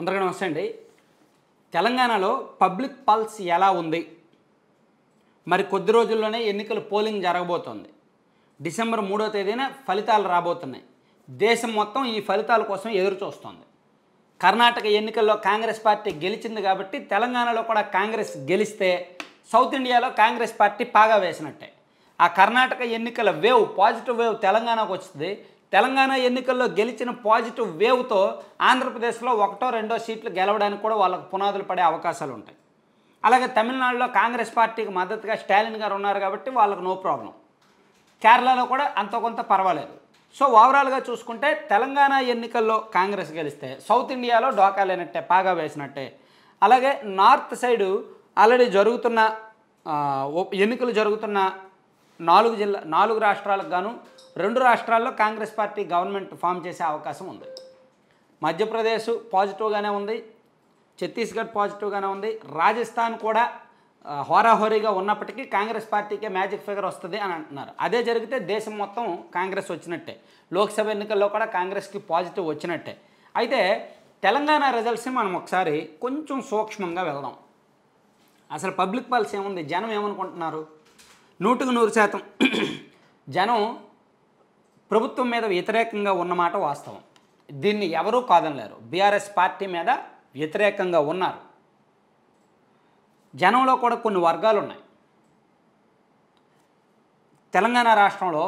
అందరికీ నమస్తే అండి తెలంగాణలో పబ్లిక్ పల్స్ ఎలా ఉంది మరి కొద్ది రోజుల్లోనే ఎన్నికల పోలింగ్ జరగబోతోంది డిసెంబర్ మూడో తేదీన ఫలితాలు రాబోతున్నాయి దేశం మొత్తం ఈ ఫలితాల కోసం ఎదురు చూస్తోంది కర్ణాటక ఎన్నికల్లో కాంగ్రెస్ పార్టీ గెలిచింది కాబట్టి తెలంగాణలో కూడా కాంగ్రెస్ గెలిస్తే సౌత్ ఇండియాలో కాంగ్రెస్ పార్టీ పాగా వేసినట్టే ఆ కర్ణాటక ఎన్నికల వేవ్ పాజిటివ్ వేవ్ తెలంగాణకు వచ్చింది తెలంగాణ ఎన్నికల్లో గెలిచిన పాజిటివ్ వేవ్తో ఆంధ్రప్రదేశ్లో ఒకటో రెండో సీట్లు గెలవడానికి కూడా వాళ్ళకు పునాదులు పడే అవకాశాలు ఉంటాయి అలాగే తమిళనాడులో కాంగ్రెస్ పార్టీకి మద్దతుగా స్టాలిన్ గారు ఉన్నారు కాబట్టి వాళ్ళకు నో ప్రాబ్లం కేరళలో కూడా అంత కొంత పర్వాలేదు సో ఓవరాల్గా చూసుకుంటే తెలంగాణ ఎన్నికల్లో కాంగ్రెస్ గెలిస్తే సౌత్ ఇండియాలో డోకా లేనట్టే పాగా వేసినట్టే అలాగే నార్త్ సైడు ఆల్రెడీ జరుగుతున్న ఎన్నికలు జరుగుతున్న నాలుగు జిల్లా నాలుగు రాష్ట్రాలకు గాను రెండు రాష్ట్రాల్లో కాంగ్రెస్ పార్టీ గవర్నమెంట్ ఫామ్ చేసే అవకాశం ఉంది మధ్యప్రదేశ్ పాజిటివ్గానే ఉంది ఛత్తీస్గఢ్ పాజిటివ్గానే ఉంది రాజస్థాన్ కూడా హోరాహోరీగా ఉన్నప్పటికీ కాంగ్రెస్ పార్టీకే మ్యాజిక్ ఫిగర్ వస్తుంది అని అంటున్నారు అదే జరిగితే దేశం మొత్తం కాంగ్రెస్ వచ్చినట్టే లోక్సభ ఎన్నికల్లో కూడా కాంగ్రెస్కి పాజిటివ్ వచ్చినట్టే అయితే తెలంగాణ రిజల్ట్స్ని మనం ఒకసారి కొంచెం సూక్ష్మంగా వెళ్దాం అసలు పబ్లిక్ పాలసీ ఏముంది జనం ఏమనుకుంటున్నారు నూటికి నూరు శాతం జనం ప్రభుత్వం మీద వ్యతిరేకంగా ఉన్నమాట వాస్తవం దీన్ని ఎవరూ కాదనలేరు బీఆర్ఎస్ పార్టీ మీద వ్యతిరేకంగా ఉన్నారు జనంలో కూడా కొన్ని వర్గాలు ఉన్నాయి తెలంగాణ రాష్ట్రంలో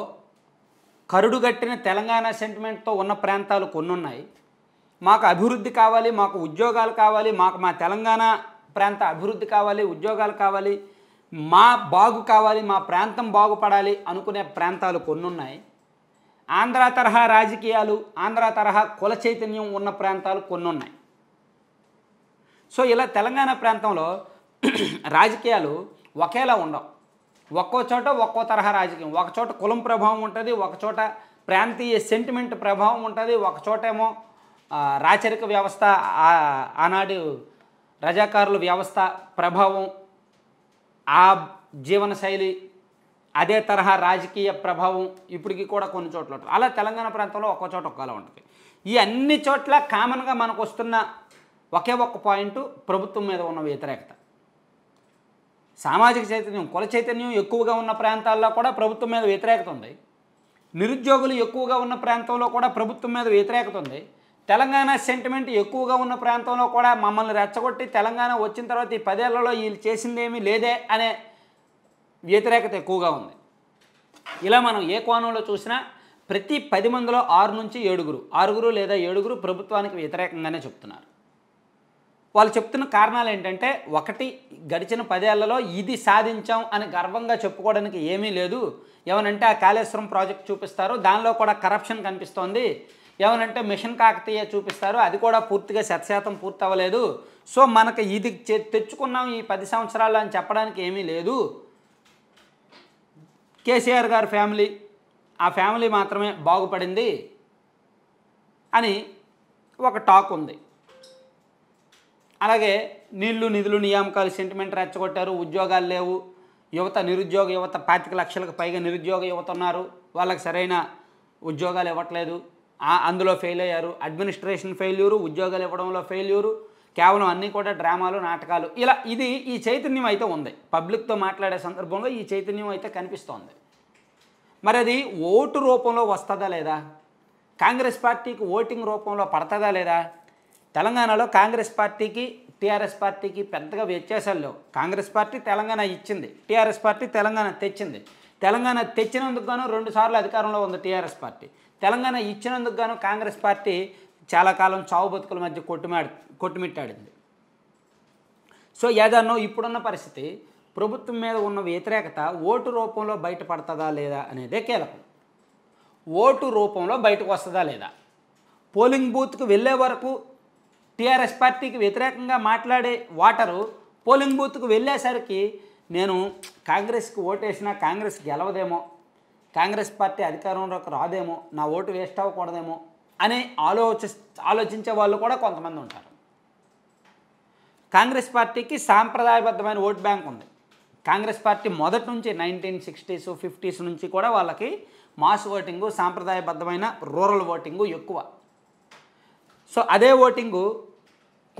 కరుడుగట్టిన తెలంగాణ సెంటిమెంట్తో ఉన్న ప్రాంతాలు కొన్ని ఉన్నాయి మాకు అభివృద్ధి కావాలి మాకు ఉద్యోగాలు కావాలి మాకు మా తెలంగాణ ప్రాంత అభివృద్ధి కావాలి ఉద్యోగాలు కావాలి మా బాగు కావాలి మా ప్రాంతం బాగుపడాలి అనుకునే ప్రాంతాలు కొన్ని ఉన్నాయి ఆంధ్ర తరహా రాజకీయాలు ఆంధ్ర తరహా కుల చైతన్యం ఉన్న ప్రాంతాలు కొన్ని ఉన్నాయి సో ఇలా తెలంగాణ ప్రాంతంలో రాజకీయాలు ఒకేలా ఉండవు ఒక్కో చోట ఒక్కో తరహా రాజకీయం ఒక చోట కులం ప్రభావం ఉంటుంది ఒక చోట ప్రాంతీయ సెంటిమెంట్ ప్రభావం ఉంటుంది ఒక రాచరిక వ్యవస్థ ఆనాడు రజాకారుల వ్యవస్థ ప్రభావం ఆ జీవనశైలి అదే తరహా రాజకీయ ప్రభావం ఇప్పటికీ కూడా కొన్ని చోట్ల ఉంటుంది అలా తెలంగాణ ప్రాంతంలో ఒక్క చోట ఒక్కలా ఉంటుంది ఈ అన్ని చోట్ల కామన్గా మనకు వస్తున్న ఒకే ఒక్క పాయింట్ ప్రభుత్వం మీద ఉన్న వ్యతిరేకత సామాజిక చైతన్యం కుల చైతన్యం ఎక్కువగా ఉన్న ప్రాంతాల్లో కూడా ప్రభుత్వం మీద వ్యతిరేకత ఉంది నిరుద్యోగులు ఎక్కువగా ఉన్న ప్రాంతంలో కూడా ప్రభుత్వం మీద వ్యతిరేకత ఉంది తెలంగాణ సెంటిమెంట్ ఎక్కువగా ఉన్న ప్రాంతంలో కూడా మమ్మల్ని రెచ్చగొట్టి తెలంగాణ వచ్చిన తర్వాత ఈ పదేళ్లలో వీళ్ళు చేసిందేమీ లేదే అనే వ్యతిరేకత ఎక్కువగా ఉంది ఇలా మనం ఏ కోణంలో చూసినా ప్రతి పది మందిలో ఆరు నుంచి ఏడుగురు ఆరుగురు లేదా ఏడుగురు ప్రభుత్వానికి వ్యతిరేకంగానే చెప్తున్నారు వాళ్ళు చెప్తున్న కారణాలు ఏంటంటే ఒకటి గడిచిన పదేళ్లలో ఇది సాధించాం అని గర్వంగా చెప్పుకోవడానికి ఏమీ లేదు ఏమనంటే ఆ కాళేశ్వరం ప్రాజెక్ట్ చూపిస్తారు దానిలో కూడా కరప్షన్ కనిపిస్తోంది ఏమనంటే మిషన్ కాకతీయ చూపిస్తారు అది కూడా పూర్తిగా శతశాతం పూర్తి అవ్వలేదు సో మనకు ఇది తెచ్చుకున్నాం ఈ పది సంవత్సరాలు అని చెప్పడానికి ఏమీ లేదు కేసీఆర్ గారి ఫ్యామిలీ ఆ ఫ్యామిలీ మాత్రమే బాగుపడింది అని ఒక టాక్ ఉంది అలాగే నీళ్లు నిధులు నియామకాలు సెంటిమెంట్ రెచ్చగొట్టారు ఉద్యోగాలు లేవు యువత నిరుద్యోగ యువత పాతిక లక్షలకు పైగా నిరుద్యోగ యువత ఉన్నారు వాళ్ళకి సరైన ఉద్యోగాలు ఇవ్వట్లేదు అందులో ఫెయిల్ అయ్యారు అడ్మినిస్ట్రేషన్ ఫెయిల్యూరు ఉద్యోగాలు ఇవ్వడంలో ఫెయిల్యూరు కేవలం అన్నీ కూడా డ్రామాలు నాటకాలు ఇలా ఇది ఈ చైతన్యం అయితే ఉంది పబ్లిక్తో మాట్లాడే సందర్భంలో ఈ చైతన్యం అయితే కనిపిస్తోంది మరి అది ఓటు రూపంలో వస్తుందా లేదా కాంగ్రెస్ పార్టీకి ఓటింగ్ రూపంలో పడుతుందా లేదా తెలంగాణలో కాంగ్రెస్ పార్టీకి టీఆర్ఎస్ పార్టీకి పెద్దగా వ్యత్యాసాలు లేవు కాంగ్రెస్ పార్టీ తెలంగాణ ఇచ్చింది టీఆర్ఎస్ పార్టీ తెలంగాణ తెచ్చింది తెలంగాణ తెచ్చినందుకు గాను రెండుసార్లు అధికారంలో ఉంది టీఆర్ఎస్ పార్టీ తెలంగాణ ఇచ్చినందుకు గాను కాంగ్రెస్ పార్టీ చాలా కాలం చావు బతుకుల మధ్య కొట్టుమాడి కొట్టుమిట్టాడింది సో ఏదన్నో ఇప్పుడున్న పరిస్థితి ప్రభుత్వం మీద ఉన్న వ్యతిరేకత ఓటు రూపంలో బయటపడుతుందా లేదా అనేదే కీలకం ఓటు రూపంలో బయటకు వస్తుందా లేదా పోలింగ్ బూత్కు వెళ్ళే వరకు టీఆర్ఎస్ పార్టీకి వ్యతిరేకంగా మాట్లాడే ఓటరు పోలింగ్ బూత్కు వెళ్ళేసరికి నేను కాంగ్రెస్కి ఓటేసినా కాంగ్రెస్ గెలవదేమో కాంగ్రెస్ పార్టీ అధికారంలోకి రాదేమో నా ఓటు వేస్ట్ అవ్వకూడదేమో అనే ఆలోచి ఆలోచించే వాళ్ళు కూడా కొంతమంది ఉంటారు కాంగ్రెస్ పార్టీకి సాంప్రదాయబద్ధమైన ఓట్ బ్యాంక్ ఉంది కాంగ్రెస్ పార్టీ మొదటి నుంచి నైన్టీన్ సిక్స్టీస్ ఫిఫ్టీస్ నుంచి కూడా వాళ్ళకి మాస్ ఓటింగు సాంప్రదాయబద్ధమైన రూరల్ ఓటింగు ఎక్కువ సో అదే ఓటింగు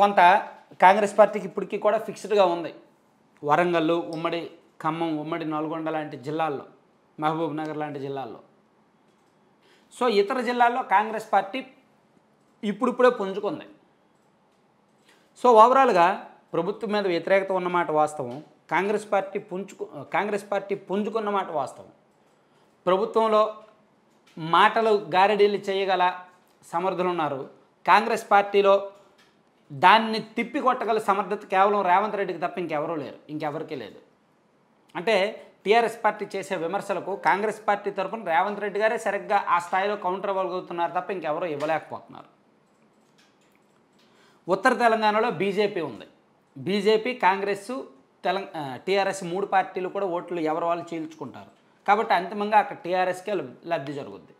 కొంత కాంగ్రెస్ పార్టీకి ఇప్పటికీ కూడా ఫిక్స్డ్గా ఉంది వరంగల్ ఉమ్మడి ఖమ్మం ఉమ్మడి నల్గొండ లాంటి జిల్లాల్లో మహబూబ్ నగర్ లాంటి జిల్లాల్లో సో ఇతర జిల్లాల్లో కాంగ్రెస్ పార్టీ ఇప్పుడిప్పుడే పుంజుకుంది సో ఓవరాల్గా ప్రభుత్వం మీద వ్యతిరేకత ఉన్నమాట వాస్తవం కాంగ్రెస్ పార్టీ పుంజుకు కాంగ్రెస్ పార్టీ పుంజుకున్నమాట వాస్తవం ప్రభుత్వంలో మాటలు గారెడీలు చేయగల సమర్థులు ఉన్నారు కాంగ్రెస్ పార్టీలో దాన్ని తిప్పికొట్టగల సమర్థత కేవలం రేవంత్ రెడ్డికి తప్ప ఇంకెవరూ లేరు ఇంకెవరికీ లేదు అంటే టీఆర్ఎస్ పార్టీ చేసే విమర్శలకు కాంగ్రెస్ పార్టీ తరఫున రేవంత్ రెడ్డి గారే సరిగ్గా ఆ స్థాయిలో కౌంటర్ ఇవ్వగలుగుతున్నారు తప్ప ఇంకెవరో ఇవ్వలేకపోతున్నారు ఉత్తర తెలంగాణలో బీజేపీ ఉంది బీజేపీ కాంగ్రెస్ తెలంగా టీఆర్ఎస్ మూడు పార్టీలు కూడా ఓట్లు ఎవరు వాళ్ళు చీల్చుకుంటారు కాబట్టి అంతిమంగా అక్కడ టీఆర్ఎస్కే లబ్ధి జరుగుద్ది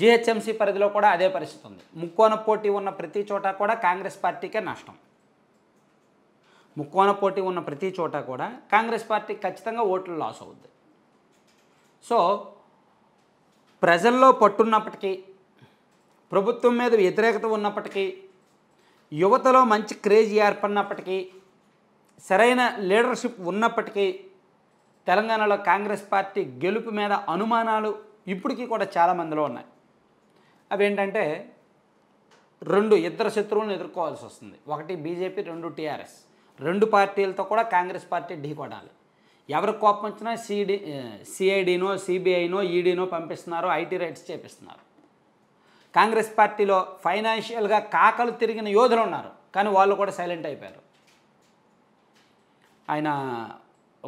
జిహెచ్ఎంసీ పరిధిలో కూడా అదే పరిస్థితి ఉంది ముక్కోన పోటీ ఉన్న ప్రతి చోట కూడా కాంగ్రెస్ పార్టీకే నష్టం ముక్కోన పోటీ ఉన్న ప్రతి చోట కూడా కాంగ్రెస్ పార్టీ ఖచ్చితంగా ఓట్లు లాస్ అవుద్ది సో ప్రజల్లో పట్టున్నప్పటికీ ప్రభుత్వం మీద వ్యతిరేకత ఉన్నప్పటికీ యువతలో మంచి క్రేజ్ ఏర్పడినప్పటికీ సరైన లీడర్షిప్ ఉన్నప్పటికీ తెలంగాణలో కాంగ్రెస్ పార్టీ గెలుపు మీద అనుమానాలు ఇప్పటికీ కూడా చాలామందిలో ఉన్నాయి అవేంటంటే రెండు ఇద్దరు శత్రువులను ఎదుర్కోవాల్సి వస్తుంది ఒకటి బీజేపీ రెండు టీఆర్ఎస్ రెండు పార్టీలతో కూడా కాంగ్రెస్ పార్టీ ఢీ కొడాలి ఎవరికి కోపం వచ్చినా సిడి సిఐడినో సిబిఐనో ఈడీనో పంపిస్తున్నారు ఐటీ రైట్స్ చేపిస్తున్నారు కాంగ్రెస్ పార్టీలో ఫైనాన్షియల్గా కాకలు తిరిగిన యోధులు ఉన్నారు కానీ వాళ్ళు కూడా సైలెంట్ అయిపోయారు ఆయన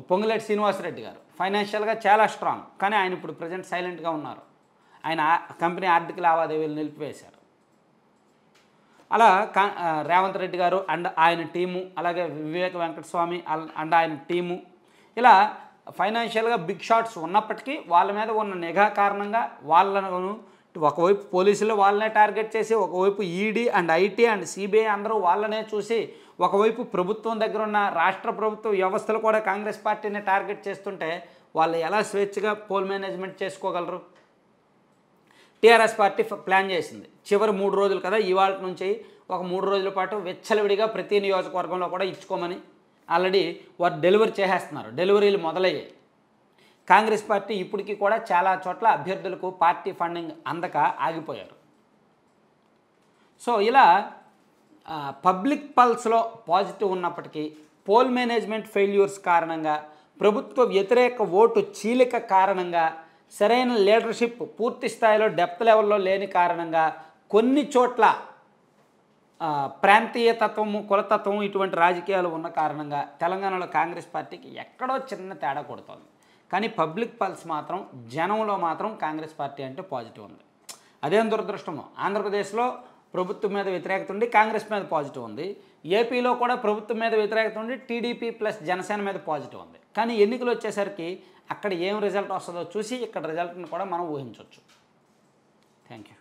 పొంగులేటి శ్రీనివాసరెడ్డి గారు ఫైనాన్షియల్గా చాలా స్ట్రాంగ్ కానీ ఆయన ఇప్పుడు ప్రజెంట్ సైలెంట్గా ఉన్నారు ఆయన కంపెనీ ఆర్థిక లావాదేవీలు నిలిపివేశారు అలా రేవంత్ రెడ్డి గారు అండ్ ఆయన టీము అలాగే వివేక వెంకటస్వామి అండ్ ఆయన టీము ఇలా ఫైనాన్షియల్గా బిగ్ షాట్స్ ఉన్నప్పటికీ వాళ్ళ మీద ఉన్న నిఘా కారణంగా వాళ్ళను ఒకవైపు పోలీసులు వాళ్ళనే టార్గెట్ చేసి ఒకవైపు ED and IT and CBI అందరూ వాళ్ళనే చూసి ఒకవైపు ప్రభుత్వం దగ్గర ఉన్న రాష్ట్ర ప్రభుత్వ వ్యవస్థలు కూడా కాంగ్రెస్ పార్టీని టార్గెట్ చేస్తుంటే వాళ్ళు ఎలా స్వేచ్ఛగా పోల్ మేనేజ్మెంట్ చేసుకోగలరు టీఆర్ఎస్ పార్టీ ప్లాన్ చేసింది చివరి మూడు రోజులు కదా ఇవాళ నుంచి ఒక మూడు రోజుల పాటు వెచ్చలవిడిగా ప్రతి నియోజకవర్గంలో కూడా ఇచ్చుకోమని ఆల్రెడీ వారు డెలివరీ చేసేస్తున్నారు డెలివరీలు మొదలయ్యాయి కాంగ్రెస్ పార్టీ ఇప్పటికీ కూడా చాలా చోట్ల అభ్యర్థులకు పార్టీ ఫండింగ్ అందక ఆగిపోయారు సో ఇలా పబ్లిక్ పల్స్లో పాజిటివ్ ఉన్నప్పటికీ పోల్ మేనేజ్మెంట్ ఫెయిల్యూర్స్ కారణంగా ప్రభుత్వ వ్యతిరేక ఓటు చీలిక కారణంగా సరైన లీడర్షిప్ పూర్తి స్థాయిలో డెప్త్ లెవెల్లో లేని కారణంగా కొన్ని చోట్ల ప్రాంతీయ తత్వము కులతత్వము ఇటువంటి రాజకీయాలు ఉన్న కారణంగా తెలంగాణలో కాంగ్రెస్ పార్టీకి ఎక్కడో చిన్న తేడా కొడుతుంది కానీ పబ్లిక్ పల్స్ మాత్రం జనంలో మాత్రం కాంగ్రెస్ పార్టీ అంటే పాజిటివ్ ఉంది అదేం దురదృష్టము ఆంధ్రప్రదేశ్లో ప్రభుత్వం మీద వ్యతిరేకత ఉండి కాంగ్రెస్ మీద పాజిటివ్ ఉంది ఏపీలో కూడా ప్రభుత్వం మీద వ్యతిరేకత ఉండి టీడీపీ ప్లస్ జనసేన మీద పాజిటివ్ ఉంది కానీ ఎన్నికలు వచ్చేసరికి అక్కడ ఏం రిజల్ట్ వస్తుందో చూసి ఇక్కడ రిజల్ట్ని కూడా మనం ఊహించవచ్చు థ్యాంక్ యూ